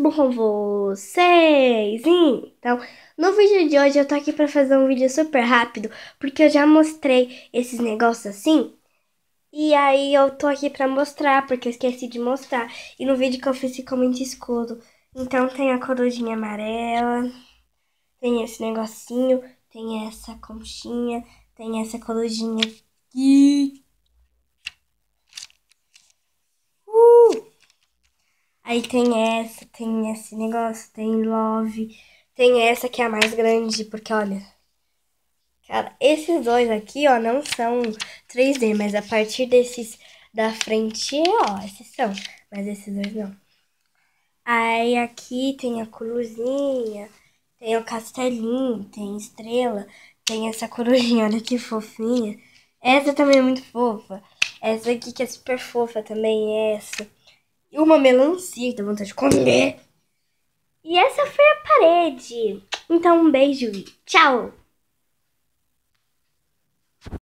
tudo bom com vocês? Então, no vídeo de hoje eu tô aqui pra fazer um vídeo super rápido, porque eu já mostrei esses negócios assim, e aí eu tô aqui pra mostrar, porque eu esqueci de mostrar, e no vídeo que eu fiz ficou muito escuro. Então tem a corujinha amarela, tem esse negocinho, tem essa conchinha, tem essa corujinha aqui, Aí tem essa, tem esse negócio, tem Love, tem essa que é a mais grande, porque olha. Cara, esses dois aqui, ó, não são 3D, mas a partir desses da frente, ó, esses são. Mas esses dois não. Aí aqui tem a coruzinha, tem o castelinho, tem estrela, tem essa corujinha, olha que fofinha. Essa também é muito fofa. Essa aqui que é super fofa também, é essa e uma melancia que dá vontade de comer. E essa foi a parede. Então um beijo e tchau!